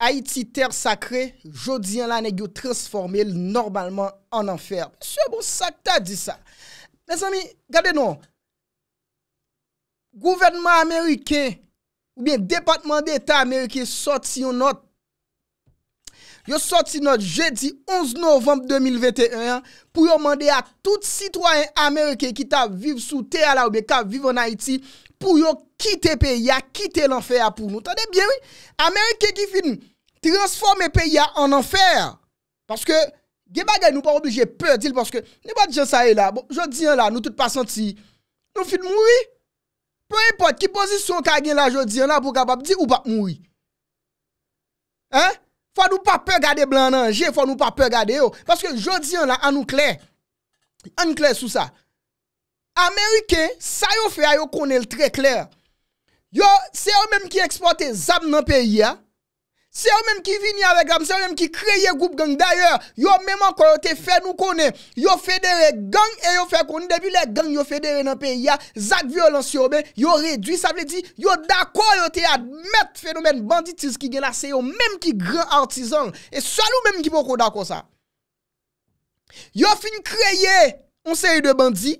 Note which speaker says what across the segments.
Speaker 1: Haiti ter sakre, jodi an la negyo transforme l normalman an anferbe. Sye bo sak ta di sa. Mes ami, gade nou. Gouvernment Amerike, ou bien Departement d'Etat Amerike, soti yon not. Yo sorti not jedi 11 novem 2021 pou yo mande a tout sitwoyen Amerike ki ta viv sou te ala oube ka viv en Haiti pou yo kite peya, kite l'enfer pou nou. Tande bien, oui? Amerike ki fin transforme peya an enfer. Paske, ge bagay nou pa oblije pe, dil paske, ne pa bon, dijan sa e la, jodi an la nou tout pa santi, nou fin moui. Pou yi pot, ki pozisyon ka gen la jodi an la pou ka pap di ou pa moui. Hein? Fwa nou pa pe gade blan nanje, fwa nou pa pe gade yo. Paske jodi yon la anou kler. Anou kler sou sa. Amerike, sa yo fe a yo konel tre kler. Yo, se yo menm ki eksporte zab nan peyi ya, Se yo menm ki vini avek am, se yo menm ki kreye goup gang, daye yo menm an kon yo te fe nou konen, yo federe gang e yo fe konen, debi le gang yo federe nan pe ya, zak violans yo menm, yo redwi, sa vle di yo dakon yo te admet fenomen banditiz ki gen la, se yo menm ki gran artizan, e salou menm ki bon kon dakon sa. Yo fin kreye, on se yi de bandi,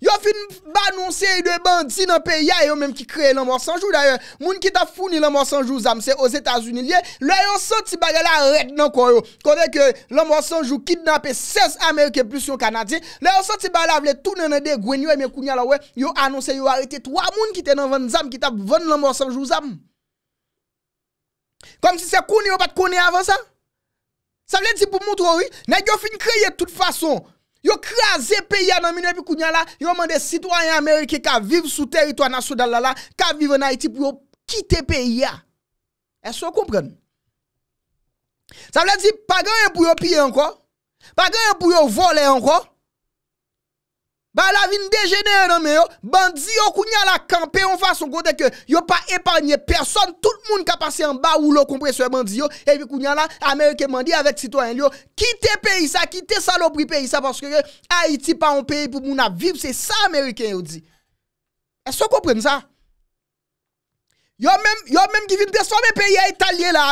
Speaker 1: Yo fin banonsye yu de ban, di nan pe ya yo menm ki kreye nan monsanjou. Darye, moun ki ta founi nan monsanjou zanm se os Etats Unilye, le yo sot si bagala ret nan kon yo. Kon de ke nan monsanjou kidnapè 16 Amerike plus yon Kanadien, le yo sot si bagala vle tout nan an de gwen yo e men koun ya la we, yo anonsye yo arete 3 moun ki ten nan vant zanm ki ta vant nan monsanjou zanm. Kom si se kouni yo bat kouni avan sa. Sa vle di pou moutro yu, nan yo fin kreye tout fason. Yo crasé pays dans minute puis kounya là, yo mande citoyens américains qui vivent sous territoire national là, qui vivent en Haïti pour quitter pays Est-ce que vous comprenez Ça veut dire pas grand pour yo piller encore, pas grand pour yo voler encore, Ba la vin dejenere nan men yo, bandi yo kounyan la kampe yon fason kote ke yo pa eparnye person, tout moun ka pase yon ba ou lo kompresye bandi yo, epi kounyan la Amerike mandi avek sitwanyen yo, kite peyi sa, kite salopri peyi sa, paske yo, Haiti pa yon peyi pou moun ap vib, se sa Amerike yon di. Eso kou pren sa? Yo menm ki vin de son me peyi a Italye la,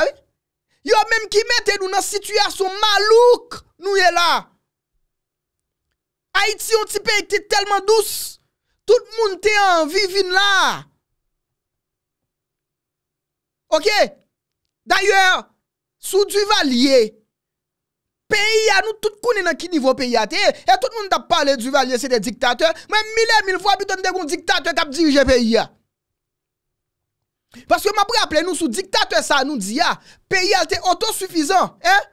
Speaker 1: yo menm ki mette nou nan sitwasyon malouk nou yon la. Ha iti yon ti pe, iti telman dous. Tout moun te an vivin la. Ok? D'ayor, sou du valye, peyi ya nou tout konen an ki nivou peyi ya te. E tout moun tap pale du valye se de diktatoye, mwen mile mil fwa bi don de kon diktatoye tap dirije peyi ya. Paske mwen apre aple nou sou diktatoye sa nou diya, ah, peyi ya te otosufizan, e? E?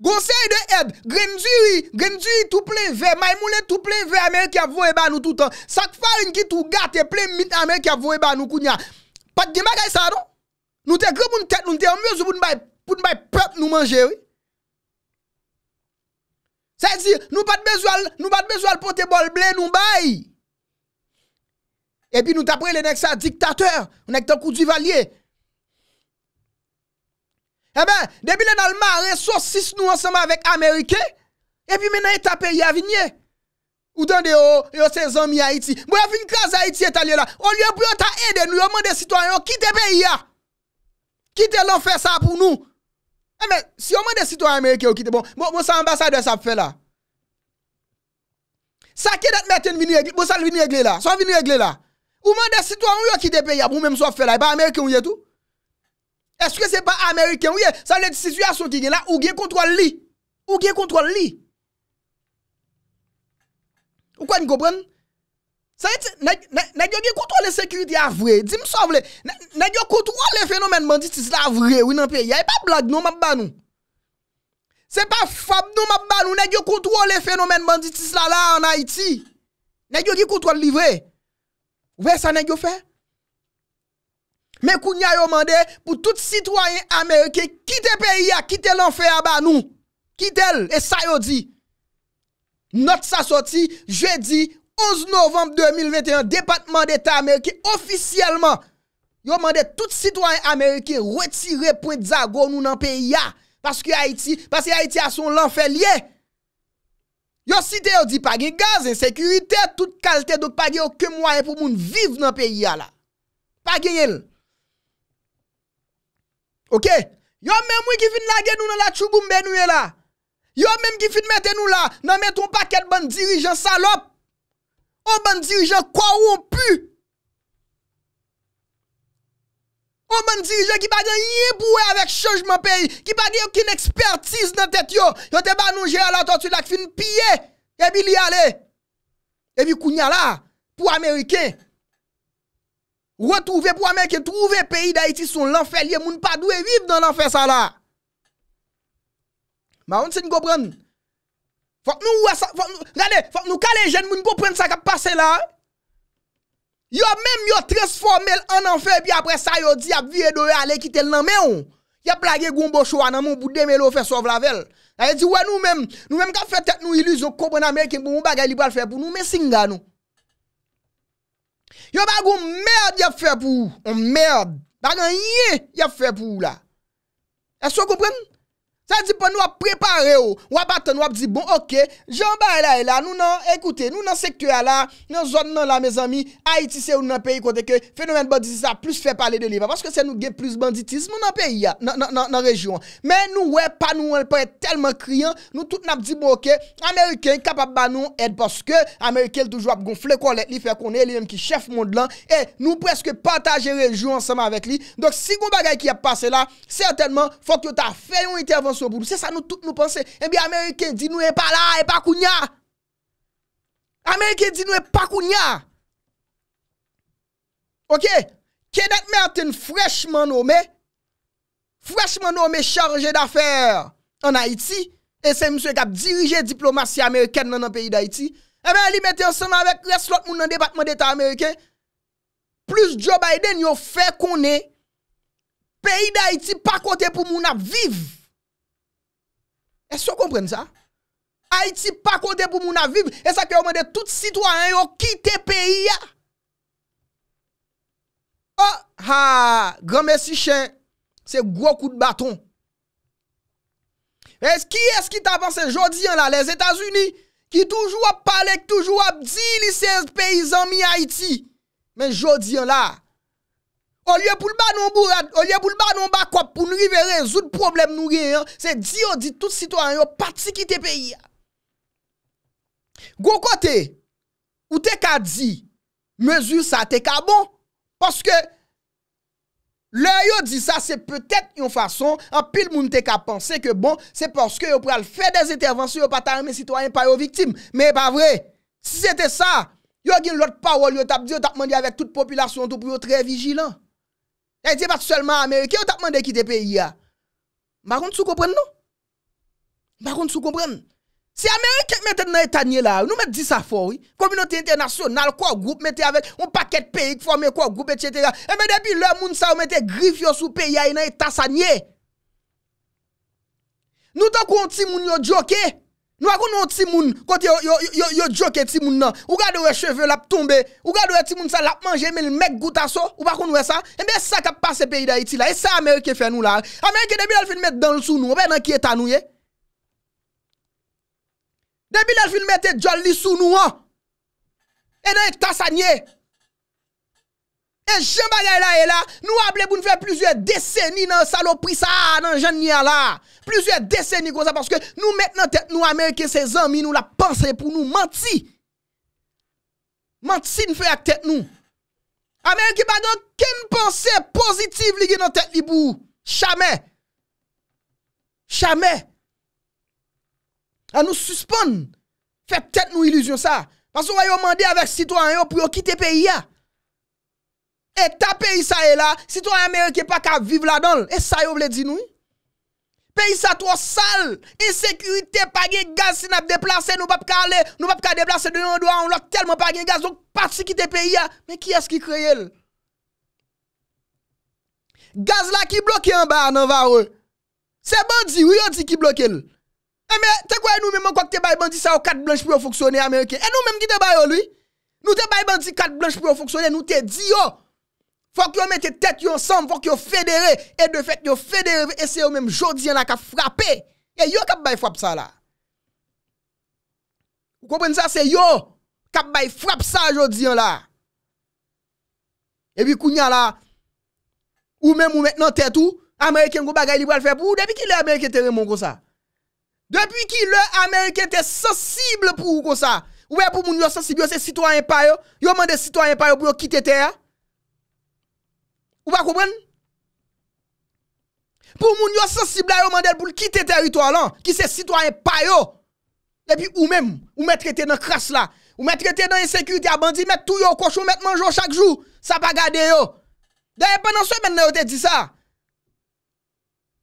Speaker 1: Gonsen yi de ed, grenzi yi, grenzi yi touple ve, maymoune touple ve amè yi ki avowe ba nou toutan. Sak farin ki tou gate ple mit amè yi ki avowe ba nou kounya. Pat di magay sa do? Non? Nou te gre pou nou tek, nou te amwe zo pou nou bay, pou nou bay pep nou manje, oui. Sa yi di, nou pat bezwal, nou pat bezwal pote bol blè nou bay. E pi nou ta prele nek sa diktateur, nek ta kouji valye, oui. Ebe, debile nan l mar, resosis nou ansama vek Amerike, epi mè nan e tapè ya vinyè. Ou dan de yo se zanmi Haiti. Mwen vin kras Haiti etalè la, ou lè pou yon ta ede nou, yon mè de sitwanyon kite pe ya. Kite lòn fè sa pou nou. Ebe, si yon mè de sitwanyon Amerike yon kite bon, mwen eh sa ambasade yon sap fè la. Sa kè dat mèten vini regle la, sa vini regle la. Ou mè de sitwanyon yon kite pe ya, mwen mè mè sap fè la, yon pa Amerike yon yè tou. Eske se pa Ameriken ouye? Sa le disisyasyon ki gen la, ou gen kontrol li? Ou gen kontrol li? Ou kwa ni gopren? Sa eti, negyo gen kontrol le sekuriti a vre? Dim sa vle? Negyo kontrol le fenomen mandi tisla a vre ou inanpe? Ya e pa blag nou mab banou? Se pa fab nou mab banou? Negyo kontrol le fenomen mandi tisla la an Haiti? Negyo gen kontrol li vre? Ve sa negyo fe? Men kou nya yo mande pou tout sitwoyen Amerike kite periya, kite l'enfer ba nou. Kite el, e sa yo di. Not sa soti, je di, 11 novem 2021, Depatman d'Etat Amerike ofisyeleman. Yo mande tout sitwoyen Amerike retire pwede zago nou nan periya. Paske Haiti, paske Haiti a son l'enfer liye. Yo site yo di pagin gaz, ensekirite, tout kalte do pagin yo kemwayen pou moun vive nan periya la. Pagin el. Ok, yo mèm wè ki fin nage nou nan la chougou mbe nou e la, yo mèm ki fin mette nou la, nan metton pa ket ban dirijen salop, o ban dirijen kwa ou an pu, o ban dirijen ki pa dè yè pou wè avèk choujman peyi, ki pa dè yè ki n'ekspertise nan tèt yo, yo te ba nou jè ala ton tù la ki fin piye, ebi li ale, ebi kounya la pou Amerikè, Retouve pou Ameriken, trouve peyi da iti son l'enfer liye, moun pa dwe vive nan l'enfer sa la. Ma woun se n'gobrande? Fok nou wè sa, fok nou, gade, fok nou ka le jen moun goprend sa ka pase la. Yo mèm yo transformel an enfer, pi apre sa yo di ap viye doye ale kitel nan mè ou. Yo plage gounbo chou anan moun pou demel ou fè sov la vel. Aye di wè nou mèm, nou mèm ka fè tèt nou ilusyon konpon Ameriken pou mou bagay libal fè, pou nou mè singa nou. Yo bago mèrd ya fè pou. O mèrd. Bago yè ya fè pou la. E so komprenn? sa di pou nou ap prepare ou, wap atan nou ap di bon, ok, jambay la, nou nan, ekoute, nou nan sektu ala, nou zon nan la, mez ami, Haiti se ou nou nan peyi kote ke, fenomen banditis a plus fe pale de li, wap aske se nou gen plus banditis, nou nan peyi ya, nan, nan, nan, nan rejyon, men nou wè, pa nou wè, pou ete telman kriyan, nou tout nan ap di bon, ok, Amerike, kapap ba nou, ete poske, Amerike l touj wap gon fle kon let li, fe kon elen ki chef mond lan, e, nou preske pataje rejyon ansama ve Se sa nou tout nou pense Ebi Amerike di nou e pa la e pa kounya Amerike di nou e pa kounya Ok Kenet Merton frechman nou me Frechman nou me charge d'affer An Haiti E se mswe kap dirije diplomasy Ameriken nan an peyi d'Haiti Ebe eh li mette yon seman vek Reslot moun nan debatman d'Etat Ameriken Plus Joe Biden yo fe konen Peyi d'Haiti pa kote pou moun ap viv E se yo kompren sa? Haiti pa kote pou moun aviv, e sa ke omende tout sitwa an yo ki te peyi ya? Oh, ha, gran Messi chen, se gro kou de baton. E ki es ki ta avanse jodi an la, les Etats-Unis, ki toujou ap pale, ki toujou ap di lisens peyi zanmi Haiti, men jodi an la, O liye pou l'ba non ba kop pou nou rivele zout problem nou gen, se di yo di tout sitwanyo pati ki te peyi. Gwo kote, ou te ka di, mezu sa te ka bon, paske le yo di sa se petet yon fason, apil moun te ka panse ke bon, se paske yo pral fe dez etervansyo yo pata reme sitwanyo pa yo viktim, me pa vre, si se te sa, yo gin lot pa ou yo tap di, yo tap mandi avek tout populasyon tou pou yo tre vijilan. E eh, di pati selman Amerike, ou tap mande ki te peyi ya? Maroun sou kompren nou? Maroun sou kompren? Si Amerike mwen eh ten nan e tanyela, nou mwen di sa fò wè? Komunote internasyonnal, kwa goup mwen te avè, mwen paket peyi kwa mwen kwa goup, etc. E mwen debi lò, moun sa wè mwen te grif yo sou peyi ya inan e tansanyè. Nou ta konti moun yo djokè? Nou akoun wè ti moun kote yo jo ke ti moun nan. Ou gade wè cheve l ap tombe. Ou gade wè ti moun sa l ap manje. Eme l mek gouta so. Ou bakoun wè sa. Eme sa kap pase peyi da iti la. E sa Amerike fè nou la. Amerike debi l filmet dan l sou nou. Ape nan ki etan nou ye. Debi l filmet e djan li sou nou an. E nan etan sa nye. gen bagay la e la, nou hable pou nou fè plusye deseni nan salopri sa nan jen ni ala, plusye deseni kon sa, porske nou met nan tèt nou Amerike se zanmi nou la pansè pou nou manti manti nou fè ak tèt nou Amerike bagan ken pansè pozitiv li gen nan tèt li pou chame chame a nou suspon fè tèt nou ilusyon sa porske ou a yo mandi avèk sitwanyo pou yo kite peyi ya E Ta peyi sa e la, si ton Amerike pa ka vive la don, e sa yo vle di nou? Peyi sa to sal, e sekurite pagi gaz si nap deplase, nou pap ka ale, nou pap ka deplase, deyon do an lok telman pagi gaz, donk pati ki te peyi ya, me ki eski kreyel? Gaz la ki bloke an ba nan varon? Se bandi, ou yo ti ki bloke el? E me, te kwaye nou mimo kwa ki te bay bandi sa ou kat blanche pou yo foksyone Amerike? E nou mimo ki te bay o lui? Nou te bay bandi kat blanche pou yo foksyone, nou te di yo! Fok yo mette tet yo ansan, fok yo federe, e de fet yo federe, e se yo menm jodzyan la ka frape, e yo kap bay frap sa la. Kompren sa, se yo kap bay frap sa jodzyan la. E pi kounya la, ou menm ou menm nan tet ou, Amerikem go bagay libra l fèp ou, depi ki le Amerike tè remon kon sa. Depi ki le Amerike tè sensibil pou ou kon sa. Ou menm pou moun yo sensibil, yo se sitwa impay yo, yo menm de sitwa impay yo pou yo kite tè ya. Ou pa koubren? Pou moun yo sensibla yo mandel pou l'kite teritoy lan, ki se sitoyen pa yo. Depi ou menm, ou men trete nan kras la. Ou men trete nan yon sekurite abandi, men tou yo kouchou, men manjou chak jou. Sa pa gade yo. Deye penan sou men nan yo te di sa.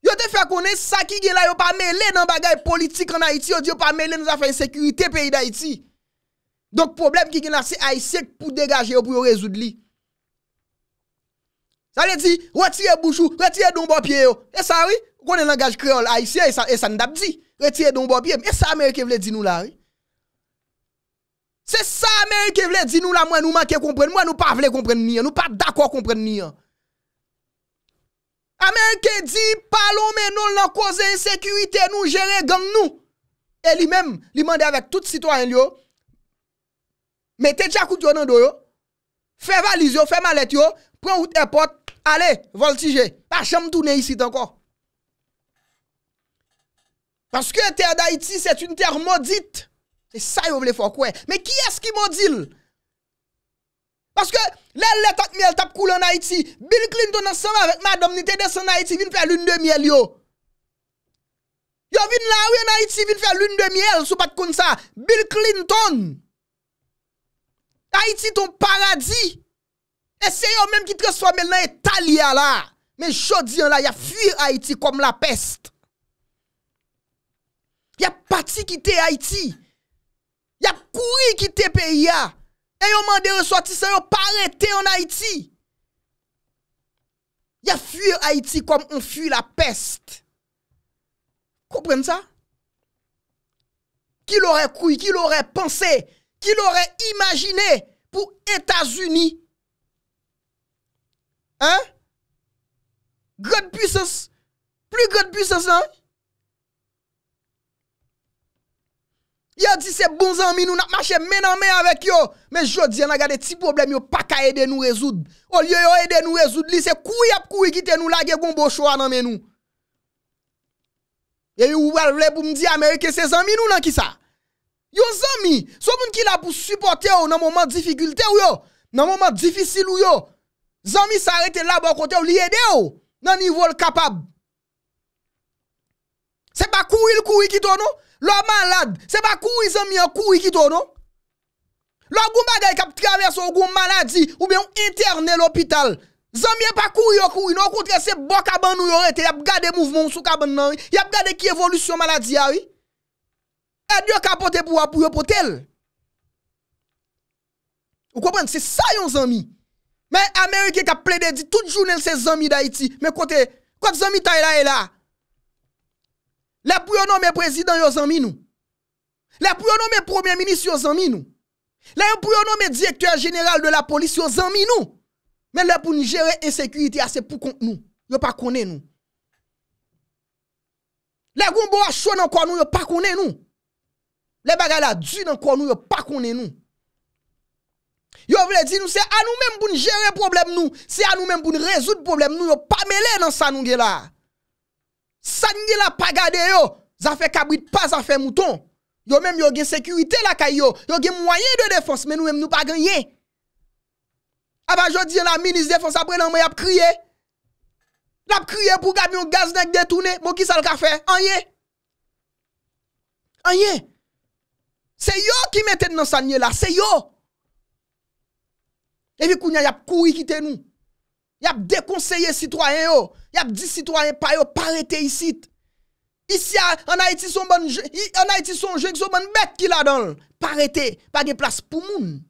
Speaker 1: Yo te fe konen sa ki gen la yo pa mele nan bagay politik an Haiti. Yo di yo pa mele nou zafan yon sekurite peyi d'Haiti. Donk problem ki gen la se aisek pou degaje yo pou yo rezoud li. Nan le di, retire bouchou, retire don bopye yo. E sa wè? Gwene langaj kreol, a isi, e sa n dab di. Retire don bopye. E sa Amerike vle di nou la wè? Se sa Amerike vle di nou la, mwen nou manke kompren, mwen nou pa vle kompren niyo, nou pa dako kompren niyo. Amerike di, palo men nou, nan koze insekurite nou, jere gang nou. E li men, li mende avèk tout sitwaen li yo, mè te tchakout yo nan do yo, fè valiz yo, fè malet yo, pren wout epot, Ale, voltije, pa chanm toune isi tan kon. Paske ter da iti, set un ter modit. E sa yo ble fok we. Me ki es ki modil? Paske le le tak miel tap koule an a iti. Bill Clinton an seman vek madom, ni te desen an a iti, vin fe lune de miel yo. Yo vin lawe an a iti, vin fe lune de miel, sou pak kon sa. Bill Clinton! A iti ton paradis! E se yo menm ki transformel nan Italia la, men jodi an la, ya fui Haiti kom la peste. Ya pati kite Haiti. Ya koui kite PIA. E yo mande yon sorti se yo parete yon Haiti. Ya fui Haiti kom on fui la peste. Kou pren sa? Ki lorè koui, ki lorè pense, ki lorè imagine pou Etats-Unis. Hè? Grote pwises. Plu grote pwises nan? Yo di se bon zanmi nou nan mache men nan men avek yo. Men jodi an agade ti problem yo pa ka ede nou rezoud. Ol yo yo ede nou rezoud li se kou yap kou i kite nou la ge gombo chwa nan men nou. E yo ou al vle pou mdi Amerike se zanmi nou nan ki sa. Yo zanmi. Sopoun ki la pou supporte yo nan mouman difikulte ou yo. Nan mouman difisil ou yo. Zanmi sa rete labo kote ou liye de ou nan nivou l kapab. Se pa koui l koui ki ton nou? Lo manlad, se pa koui zanmi an koui ki ton nou? Lo goun bagay kap traverso goun maladi ou be yon interne l opital. Zanmi an e pa koui yon koui nou kontre se bo kaban nou yon rete. Yap gade mouvmoun sou kaban nan yon. Yap gade ki evolusyon maladi a yon. E diyo kapote pou apou yon potel. Ou kompende, se sa yon zanmi. Men Amerike ka ple de di tout jounen se zanmi da iti, men kote, kote zanmi ta e la e la. Le pou yon nome prezident yon zanmi nou. Le pou yon nome premier ministre yon zanmi nou. Le pou yon nome direktor general de la polis yon zanmi nou. Men le pou ni jere ensekuriti ase pou kont nou, yon pa kone nou. Le gounbo a chou nan kon nou, yon pa kone nou. Le bagala du nan kon nou, yon pa kone nou. Yo vle di nou se anou menm pou nou jere problem nou, se anou menm pou nou rezout problem nou, yo pa mele nan sa nou gen la. Sa nou gen la pa gade yo, zafè kabwit pa zafè mouton. Yo menm yo gen sekurite la kay yo, yo gen mwayen de defons menm nou menm nou pa gen ye. A pa jodi yon la minis defons apre nan mwen ap kriye. Nap kriye pou gade yon gaznek detounen, mwen bon ki sal ka fe, an ye. An ye. Se yo ki meten nan sa nou gen la, se yo. Et puis, il y a couru quitter nous. Y a déconseillé citoyens, yo. Y a des citoyens, pas yo, pas ici. Ici, en Haïti, son bon, en Haïti, son jeu, son bon qui la dans. Pas arrêter, pas de place pour moun.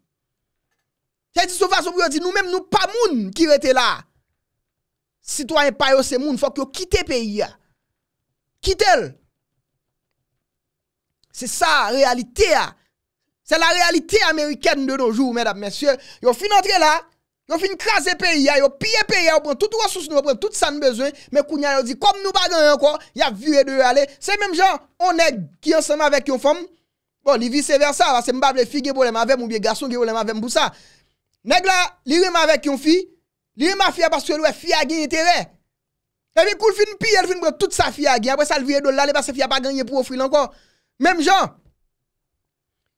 Speaker 1: C'est façon pour nous-mêmes, nous pas moun qui était là. Citoyens, pas yo, c'est moun, faut que yo quitte pays. Quitte C'est ça, réalité. A. C'est la réalité américaine de nos jours, mesdames, messieurs. Yo fin d'entrer là, yo fin craser pays, yo piller pays, yo prend toute ressource, nous prend tout ça nous besoin, mais kounya yo dit comme nous pas encore, y a et de aller. C'est même gens on est qui ensemble avec une femme. Bon, li vice versa, parce que m'pa les fille qui problème avec ou bien garçon qui problème avec pour ça. Nèg la li rime avec une fille, li ma fille parce que lui fille a gagné intérêt. Et puis cool fin piller, fin prend toute sa fille a gagné, après ça le vire de là, parce que fille a pas gagné pour offrir encore. Même gens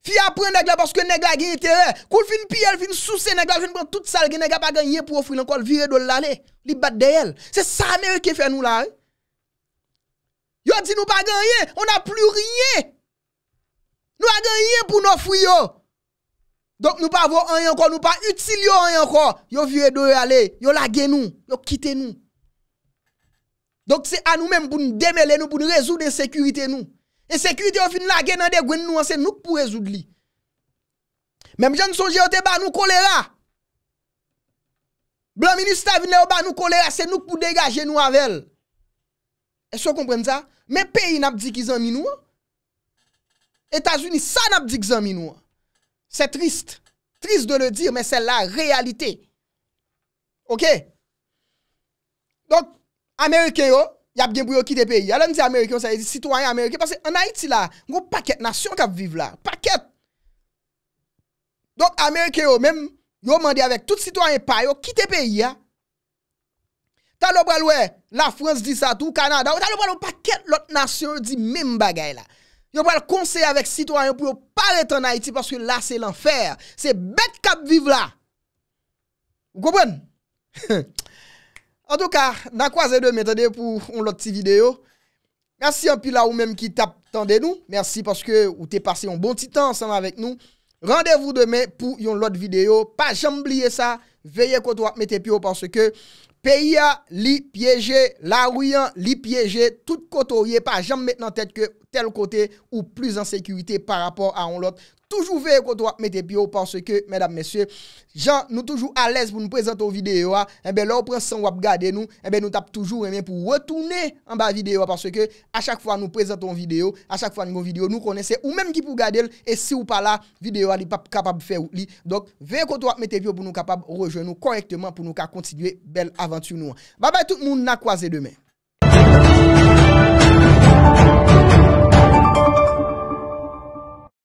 Speaker 1: Fi apprend nèg la parce que nèg la gen intérêt. Eh. Koul fin piel, fin sousé nèg la, fin prend tout ça, nèg la pas gagné pour offrir encore virer de l'aller. Li bat d'elle. C'est ça américain fait nous là. Eh. Yo dit nous pas gagné, on a plus rien. Nous a gagné pour nos fouilles. Donc nous pas avoir rien encore, nous pas utile rien encore. Yo virer dollar aller, yo lagué nous, yo quitté nous. Donc c'est à nous-mêmes pour nous démêler nous pour nous résoudre sécurité nous. E sekriti yo fin la gen nan de gwen nou an, se nouk pou rezoud li. Mem jan souje yo te ba nou kolera. Blan minis ta vin le yo ba nou kolera, se nouk pou degaje nou avel. E sou kompren sa? Men peyi nap di ki zan minou an. Etasuni sa nap di ki zan minou an. Se trist. Trist de le dir, men se la realite. Ok? Donk, Amerike yo, yap gen pou yo kite peyi. Alèm ti Amerike, yon sa yè di, sitwanyen Amerike, pasè an Haiti la, yon pakèt, nasyon kap viv la, pakèt. Donk Amerike yo, menm, yo mandi avèk, tout sitwanyen pa, yo kite peyi ya. Ta lo pral wè, la Frans di sa tou, Kanada, ta lo pral wè, pakèt, lot nasyon di menm bagay la. Yo pral konsey avèk sitwanyen, pou yo paret an Haiti, pasè la se l'anfer. Se bet kap viv la. Goubèn? Ha! An tou kar, nan kwa zè de metade pou yon lot ti video. Mersi an pi la ou menm ki tap tende nou. Mersi paske ou te pase yon bon ti tan ansan avèk nou. Rendèvou demè pou yon lot video. Pa jamb liye sa, veye koto ap metè pyo. Pansè ke peyi a li pyeje, la ou yan li pyeje. Tout koto yè pa jamb met nan tèt ke tel kote ou plus an sekywite par rapport a yon lot. Toujou vekot wap metepyo. Parce ke, mèdame, mèsyè, jan nou toujou alèz pou nou prezenton videyo a. Ebe, lò ou prensan wap gade nou. Ebe, nou tap toujou, ebe, pou wotounè an ba videyo a. Parce ke, a chak fwa nou prezenton videyo. A chak fwa nou goun videyo. Nou konèse ou mèm ki pou gade el. E se ou pa la, videyo a li pap kapab fè ou li. Dok, vekot wap metepyo pou nou kapab rejou nou korektman pou nou ka kontidwe bel avantu nou a. Babay tout moun na kwaze demè.